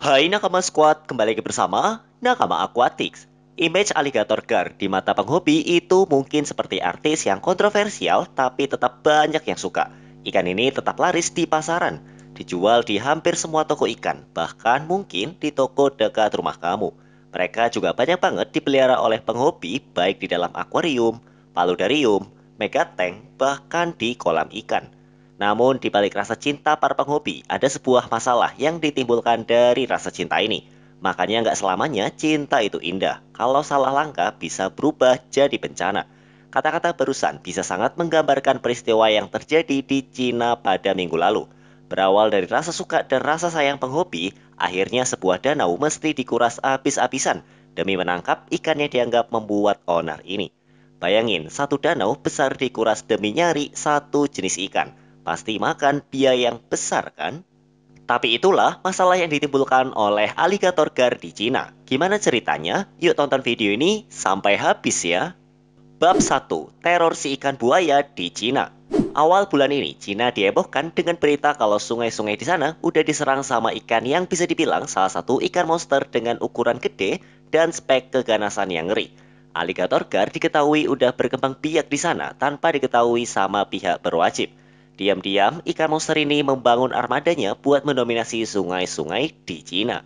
Hai Nakama Squad, kembali lagi bersama Nakama Aquatics. Image alligator gar di mata penghobi itu mungkin seperti artis yang kontroversial tapi tetap banyak yang suka. Ikan ini tetap laris di pasaran, dijual di hampir semua toko ikan, bahkan mungkin di toko dekat rumah kamu. Mereka juga banyak banget dipelihara oleh penghobi baik di dalam akuarium, paludarium, megatank, bahkan di kolam ikan. Namun di balik rasa cinta para penghobi ada sebuah masalah yang ditimbulkan dari rasa cinta ini. Makanya nggak selamanya cinta itu indah. Kalau salah langkah bisa berubah jadi bencana. Kata-kata barusan bisa sangat menggambarkan peristiwa yang terjadi di Cina pada minggu lalu. Berawal dari rasa suka dan rasa sayang penghobi, akhirnya sebuah danau mesti dikuras habis-habisan demi menangkap ikan yang dianggap membuat onar ini. Bayangin, satu danau besar dikuras demi nyari satu jenis ikan pasti makan biaya yang besar kan? Tapi itulah masalah yang ditimbulkan oleh alligator gar di Cina. Gimana ceritanya? Yuk tonton video ini sampai habis ya. Bab 1. Teror si ikan buaya di Cina. Awal bulan ini, Cina dihebohkan dengan berita kalau sungai-sungai di sana udah diserang sama ikan yang bisa dibilang salah satu ikan monster dengan ukuran gede dan spek keganasan yang ngeri. Alligator gar diketahui udah berkembang biak di sana tanpa diketahui sama pihak berwajib. Diam-diam, ikan monster ini membangun armadanya buat mendominasi sungai-sungai di Cina.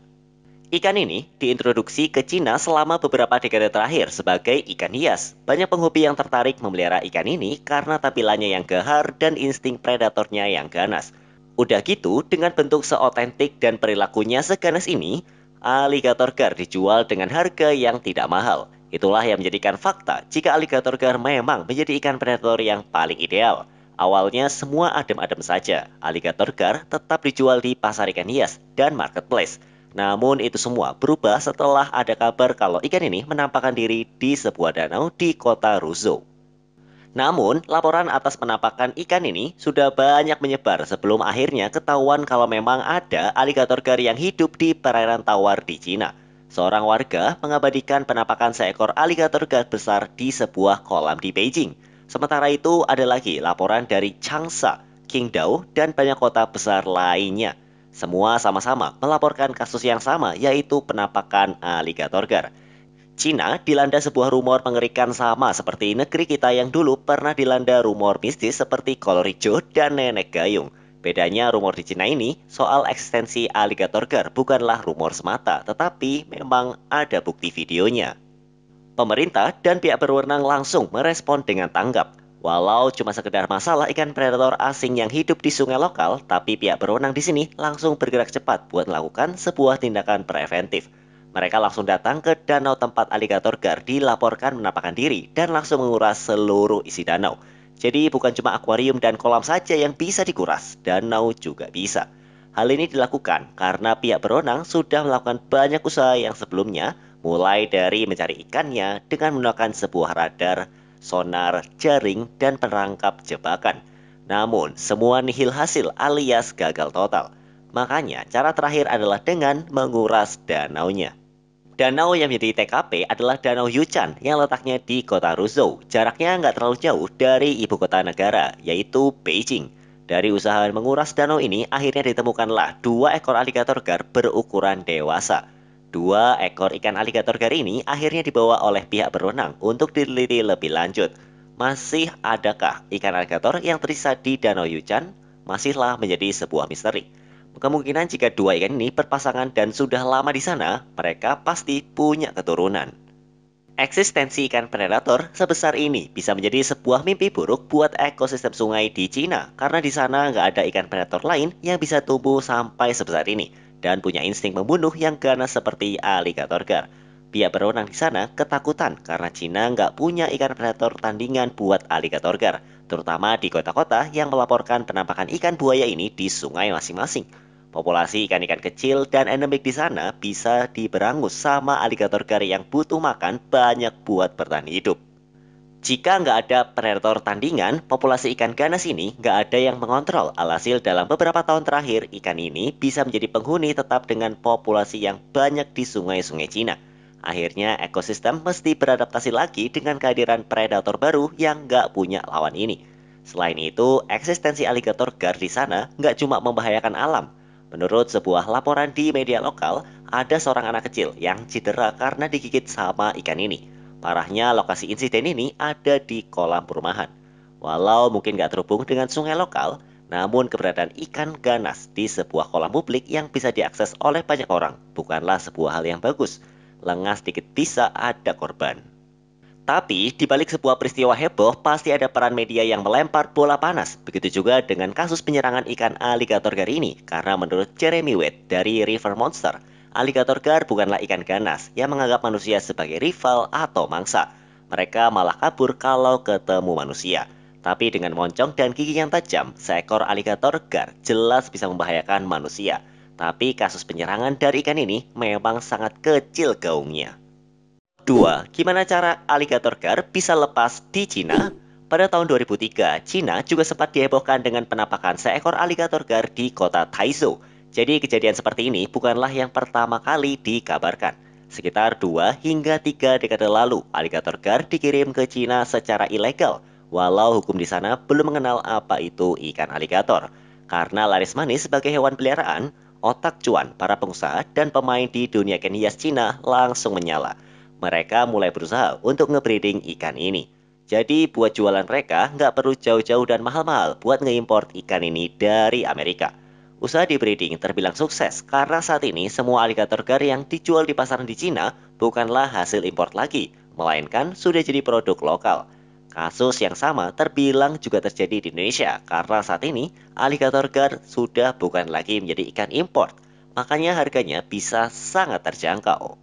Ikan ini diintroduksi ke Cina selama beberapa dekade terakhir sebagai ikan hias. Banyak penghobi yang tertarik memelihara ikan ini karena tampilannya yang gahar dan insting predatornya yang ganas. Udah gitu, dengan bentuk seotentik dan perilakunya seganas ini, alligator gar dijual dengan harga yang tidak mahal. Itulah yang menjadikan fakta jika alligator gar memang menjadi ikan predator yang paling ideal. Awalnya semua adem-adem saja, alligator gar tetap dijual di pasar ikan hias dan marketplace. Namun itu semua berubah setelah ada kabar kalau ikan ini menampakkan diri di sebuah danau di kota Ruzo. Namun, laporan atas penampakan ikan ini sudah banyak menyebar sebelum akhirnya ketahuan kalau memang ada alligator gar yang hidup di perairan tawar di Cina. Seorang warga mengabadikan penampakan seekor alligator gar besar di sebuah kolam di Beijing. Sementara itu ada lagi laporan dari Changsa, Qingdao, dan banyak kota besar lainnya. Semua sama-sama melaporkan kasus yang sama yaitu penampakan alligator gar. Cina dilanda sebuah rumor mengerikan sama seperti negeri kita yang dulu pernah dilanda rumor mistis seperti kolor dan nenek gayung. Bedanya rumor di Cina ini soal eksistensi alligator gar bukanlah rumor semata, tetapi memang ada bukti videonya. Pemerintah dan pihak berwenang langsung merespon dengan tanggap. Walau cuma sekedar masalah ikan predator asing yang hidup di sungai lokal, tapi pihak berwenang di sini langsung bergerak cepat buat melakukan sebuah tindakan preventif. Mereka langsung datang ke danau tempat aligator gar dilaporkan menampakkan diri dan langsung menguras seluruh isi danau. Jadi bukan cuma akuarium dan kolam saja yang bisa dikuras, danau juga bisa. Hal ini dilakukan karena pihak berwenang sudah melakukan banyak usaha yang sebelumnya mulai dari mencari ikannya dengan menggunakan sebuah radar, sonar, jaring, dan perangkap jebakan. Namun, semua nihil hasil alias gagal total. Makanya, cara terakhir adalah dengan menguras danaunya. Danau yang menjadi TKP adalah Danau Yuchan yang letaknya di kota Ruzhou. Jaraknya nggak terlalu jauh dari ibu kota negara, yaitu Beijing. Dari usaha menguras danau ini, akhirnya ditemukanlah dua ekor aligator gar berukuran dewasa. Dua ekor ikan aligator gar ini akhirnya dibawa oleh pihak berwenang untuk diteliti lebih lanjut. Masih adakah ikan aligator yang tersisa di Danau Yuchan? Masihlah menjadi sebuah misteri. Kemungkinan jika dua ikan ini berpasangan dan sudah lama di sana, mereka pasti punya keturunan. Eksistensi ikan predator sebesar ini bisa menjadi sebuah mimpi buruk buat ekosistem sungai di Cina karena di sana nggak ada ikan predator lain yang bisa tumbuh sampai sebesar ini dan punya insting membunuh yang ganas seperti alligator gar. Pihak berwenang di sana ketakutan karena Cina nggak punya ikan predator tandingan buat alligator gar, terutama di kota-kota yang melaporkan penampakan ikan buaya ini di sungai masing-masing. Populasi ikan-ikan kecil dan endemik di sana bisa diberangus sama alligator gar yang butuh makan banyak buat bertahan hidup. Jika nggak ada predator tandingan, populasi ikan ganas ini nggak ada yang mengontrol. Alhasil dalam beberapa tahun terakhir, ikan ini bisa menjadi penghuni tetap dengan populasi yang banyak di sungai-sungai Cina. Akhirnya ekosistem mesti beradaptasi lagi dengan kehadiran predator baru yang nggak punya lawan ini. Selain itu, eksistensi aligator gar di sana nggak cuma membahayakan alam. Menurut sebuah laporan di media lokal, ada seorang anak kecil yang cedera karena digigit sama ikan ini. Parahnya lokasi insiden ini ada di kolam perumahan. Walau mungkin gak terhubung dengan sungai lokal, namun keberadaan ikan ganas di sebuah kolam publik yang bisa diakses oleh banyak orang bukanlah sebuah hal yang bagus. Lengah sedikit bisa ada korban. Tapi, di balik sebuah peristiwa heboh, pasti ada peran media yang melempar bola panas. Begitu juga dengan kasus penyerangan ikan alligator kali ini, karena menurut Jeremy Wade dari River Monster, Alligator gar bukanlah ikan ganas yang menganggap manusia sebagai rival atau mangsa. Mereka malah kabur kalau ketemu manusia. Tapi dengan moncong dan gigi yang tajam, seekor alligator gar jelas bisa membahayakan manusia. Tapi kasus penyerangan dari ikan ini memang sangat kecil gaungnya. 2. Gimana cara alligator gar bisa lepas di Cina? Pada tahun 2003, Cina juga sempat dihebohkan dengan penampakan seekor alligator gar di kota Taizhou jadi kejadian seperti ini bukanlah yang pertama kali dikabarkan. Sekitar 2 hingga 3 dekade lalu, alligator gar dikirim ke Cina secara ilegal, walau hukum di sana belum mengenal apa itu ikan alligator. Karena laris manis sebagai hewan peliharaan, otak cuan para pengusaha dan pemain di dunia ikan hias Cina langsung menyala. Mereka mulai berusaha untuk ngebreeding ikan ini. Jadi buat jualan mereka nggak perlu jauh-jauh dan mahal-mahal buat ngeimpor ikan ini dari Amerika. Usaha di breeding terbilang sukses karena saat ini semua alligator gar yang dijual di pasaran di Cina bukanlah hasil impor lagi, melainkan sudah jadi produk lokal. Kasus yang sama terbilang juga terjadi di Indonesia karena saat ini alligator gar sudah bukan lagi menjadi ikan impor, makanya harganya bisa sangat terjangkau.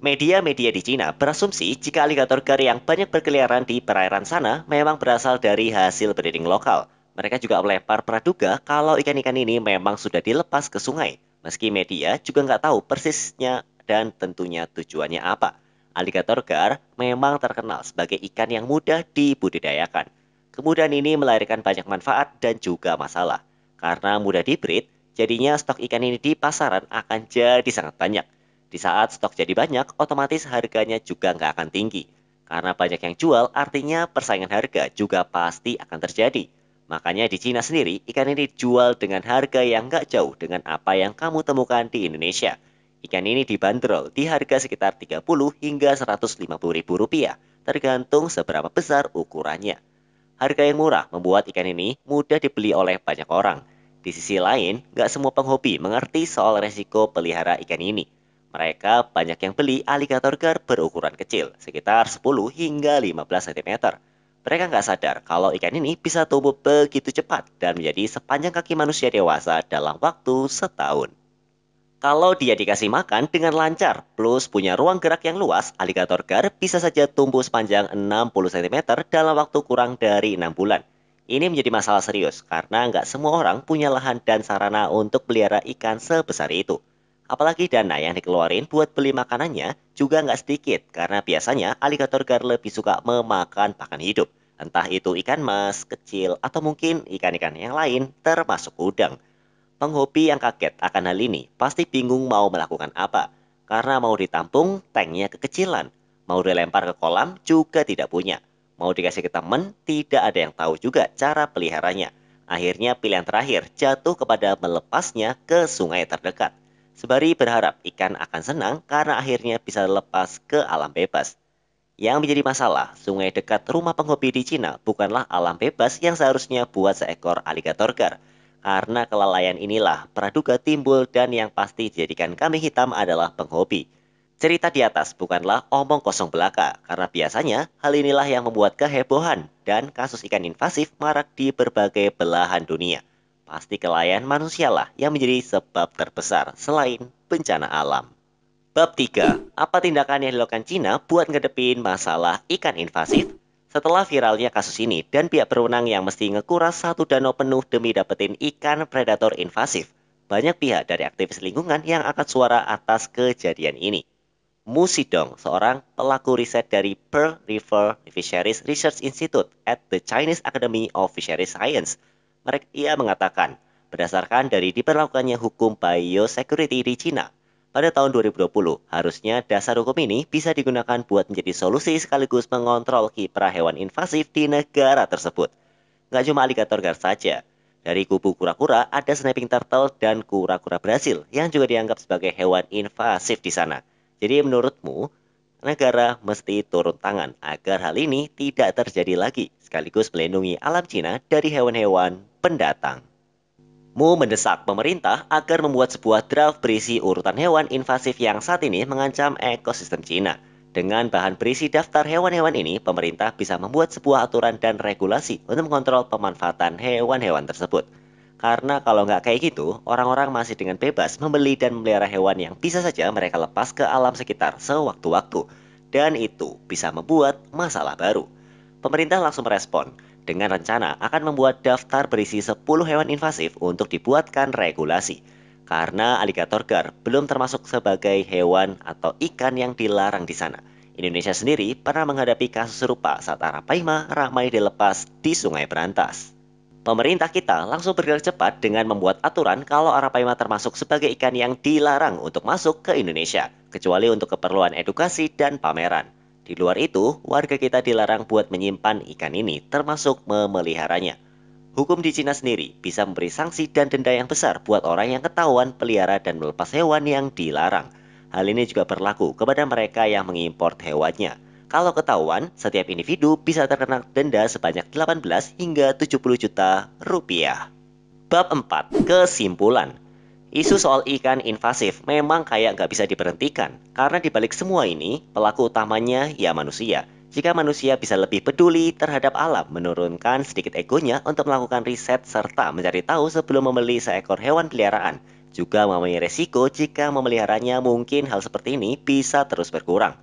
Media-media di Cina berasumsi jika alligator gar yang banyak berkeliaran di perairan sana memang berasal dari hasil breeding lokal, mereka juga melempar praduga kalau ikan-ikan ini memang sudah dilepas ke sungai, meski media juga nggak tahu persisnya dan tentunya tujuannya apa. Alligator gar memang terkenal sebagai ikan yang mudah dibudidayakan. Kemudian ini melahirkan banyak manfaat dan juga masalah. Karena mudah dibreed, jadinya stok ikan ini di pasaran akan jadi sangat banyak. Di saat stok jadi banyak, otomatis harganya juga nggak akan tinggi. Karena banyak yang jual, artinya persaingan harga juga pasti akan terjadi. Makanya di Cina sendiri, ikan ini dijual dengan harga yang nggak jauh dengan apa yang kamu temukan di Indonesia. Ikan ini dibanderol di harga sekitar 30 hingga 150 ribu rupiah, tergantung seberapa besar ukurannya. Harga yang murah membuat ikan ini mudah dibeli oleh banyak orang. Di sisi lain, nggak semua penghobi mengerti soal resiko pelihara ikan ini. Mereka banyak yang beli alligator gar berukuran kecil, sekitar 10 hingga 15 cm mereka nggak sadar kalau ikan ini bisa tumbuh begitu cepat dan menjadi sepanjang kaki manusia dewasa dalam waktu setahun. Kalau dia dikasih makan dengan lancar, plus punya ruang gerak yang luas, alligator gar bisa saja tumbuh sepanjang 60 cm dalam waktu kurang dari 6 bulan. Ini menjadi masalah serius karena nggak semua orang punya lahan dan sarana untuk pelihara ikan sebesar itu. Apalagi dana yang dikeluarin buat beli makanannya juga nggak sedikit karena biasanya alligator gar lebih suka memakan pakan hidup. Entah itu ikan mas, kecil, atau mungkin ikan-ikan yang lain termasuk udang. Penghobi yang kaget akan hal ini pasti bingung mau melakukan apa. Karena mau ditampung, tanknya kekecilan. Mau dilempar ke kolam juga tidak punya. Mau dikasih ke temen, tidak ada yang tahu juga cara peliharanya. Akhirnya pilihan terakhir jatuh kepada melepasnya ke sungai terdekat. Sebari berharap ikan akan senang karena akhirnya bisa lepas ke alam bebas. Yang menjadi masalah, sungai dekat rumah penghobi di Cina bukanlah alam bebas yang seharusnya buat seekor aligator gar. Karena kelalaian inilah praduga timbul dan yang pasti dijadikan kami hitam adalah penghobi. Cerita di atas bukanlah omong kosong belaka, karena biasanya hal inilah yang membuat kehebohan dan kasus ikan invasif marak di berbagai belahan dunia. Pasti kelalaian manusialah yang menjadi sebab terbesar selain bencana alam. Bab 3. Apa tindakan yang dilakukan Cina buat ngedepin masalah ikan invasif? Setelah viralnya kasus ini dan pihak berwenang yang mesti ngekuras satu danau penuh demi dapetin ikan predator invasif, banyak pihak dari aktivis lingkungan yang angkat suara atas kejadian ini. Mu Sidong, seorang pelaku riset dari Pearl River Fisheries Research Institute at the Chinese Academy of Fisheries Science, mereka ia mengatakan, berdasarkan dari diperlakukannya hukum biosecurity di China pada tahun 2020, harusnya dasar hukum ini bisa digunakan buat menjadi solusi sekaligus mengontrol kiprah hewan invasif di negara tersebut. Nggak cuma aligator gar saja, dari kubu kura-kura ada snapping turtle dan kura-kura Brasil yang juga dianggap sebagai hewan invasif di sana. Jadi menurutmu, negara mesti turun tangan agar hal ini tidak terjadi lagi, sekaligus melindungi alam Cina dari hewan-hewan pendatang. Mu mendesak pemerintah agar membuat sebuah draft berisi urutan hewan invasif yang saat ini mengancam ekosistem Cina. Dengan bahan berisi daftar hewan-hewan ini, pemerintah bisa membuat sebuah aturan dan regulasi untuk mengontrol pemanfaatan hewan-hewan tersebut. Karena kalau nggak kayak gitu, orang-orang masih dengan bebas membeli dan memelihara hewan yang bisa saja mereka lepas ke alam sekitar sewaktu-waktu. Dan itu bisa membuat masalah baru. Pemerintah langsung merespon, dengan rencana akan membuat daftar berisi 10 hewan invasif untuk dibuatkan regulasi. Karena alligator gar belum termasuk sebagai hewan atau ikan yang dilarang di sana. Indonesia sendiri pernah menghadapi kasus serupa saat Arapaima ramai dilepas di Sungai Berantas. Pemerintah kita langsung bergerak cepat dengan membuat aturan kalau Arapaima termasuk sebagai ikan yang dilarang untuk masuk ke Indonesia, kecuali untuk keperluan edukasi dan pameran. Di luar itu, warga kita dilarang buat menyimpan ikan ini, termasuk memeliharanya. Hukum di Cina sendiri bisa memberi sanksi dan denda yang besar buat orang yang ketahuan pelihara dan melepas hewan yang dilarang. Hal ini juga berlaku kepada mereka yang mengimpor hewannya. Kalau ketahuan, setiap individu bisa terkena denda sebanyak 18 hingga 70 juta rupiah. Bab 4. Kesimpulan Isu soal ikan invasif memang kayak nggak bisa diberhentikan, karena dibalik semua ini, pelaku utamanya ya manusia. Jika manusia bisa lebih peduli terhadap alam, menurunkan sedikit egonya untuk melakukan riset serta mencari tahu sebelum membeli seekor hewan peliharaan, juga mempunyai resiko jika memeliharanya mungkin hal seperti ini bisa terus berkurang.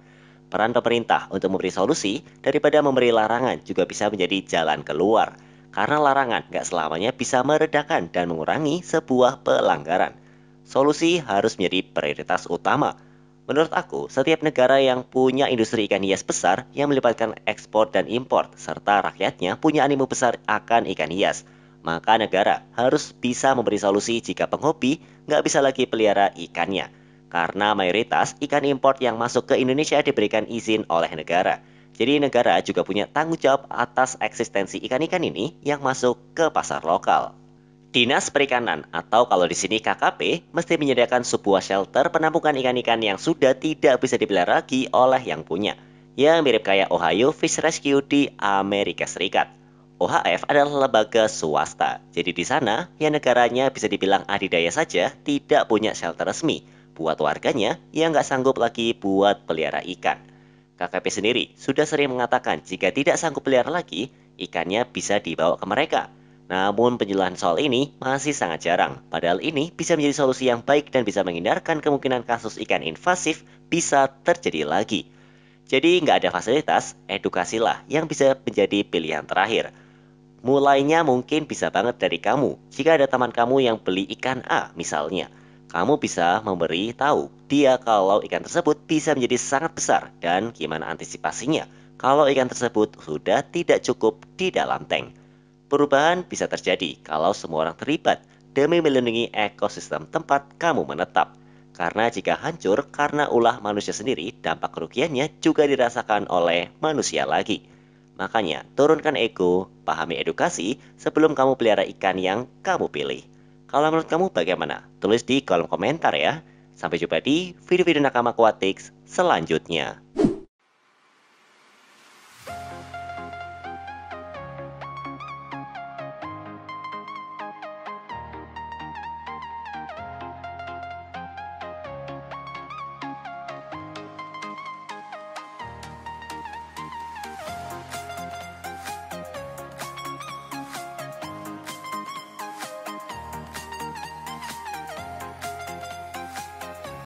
Peran pemerintah untuk memberi solusi daripada memberi larangan juga bisa menjadi jalan keluar karena larangan gak selamanya bisa meredakan dan mengurangi sebuah pelanggaran. Solusi harus menjadi prioritas utama. Menurut aku, setiap negara yang punya industri ikan hias besar yang melibatkan ekspor dan impor, serta rakyatnya punya animo besar akan ikan hias. Maka negara harus bisa memberi solusi jika penghobi nggak bisa lagi pelihara ikannya. Karena mayoritas ikan impor yang masuk ke Indonesia diberikan izin oleh negara. Jadi negara juga punya tanggung jawab atas eksistensi ikan-ikan ini yang masuk ke pasar lokal. Dinas Perikanan atau kalau di sini KKP mesti menyediakan sebuah shelter penampungan ikan-ikan yang sudah tidak bisa dipelihara lagi oleh yang punya. Yang mirip kayak Ohio Fish Rescue di Amerika Serikat. OHF adalah lembaga swasta, jadi di sana yang negaranya bisa dibilang adidaya saja tidak punya shelter resmi buat warganya yang nggak sanggup lagi buat pelihara ikan. KKP sendiri sudah sering mengatakan jika tidak sanggup pelihara lagi, ikannya bisa dibawa ke mereka. Namun penjelasan soal ini masih sangat jarang, padahal ini bisa menjadi solusi yang baik dan bisa menghindarkan kemungkinan kasus ikan invasif bisa terjadi lagi. Jadi nggak ada fasilitas, edukasilah yang bisa menjadi pilihan terakhir. Mulainya mungkin bisa banget dari kamu, jika ada teman kamu yang beli ikan A misalnya. Kamu bisa memberi tahu dia kalau ikan tersebut bisa menjadi sangat besar dan gimana antisipasinya kalau ikan tersebut sudah tidak cukup di dalam tank. Perubahan bisa terjadi kalau semua orang terlibat demi melindungi ekosistem tempat kamu menetap. Karena jika hancur karena ulah manusia sendiri, dampak kerugiannya juga dirasakan oleh manusia lagi. Makanya, turunkan ego, pahami edukasi sebelum kamu pelihara ikan yang kamu pilih. Kalau menurut kamu bagaimana? Tulis di kolom komentar ya. Sampai jumpa di video-video Nakama Aquatics selanjutnya.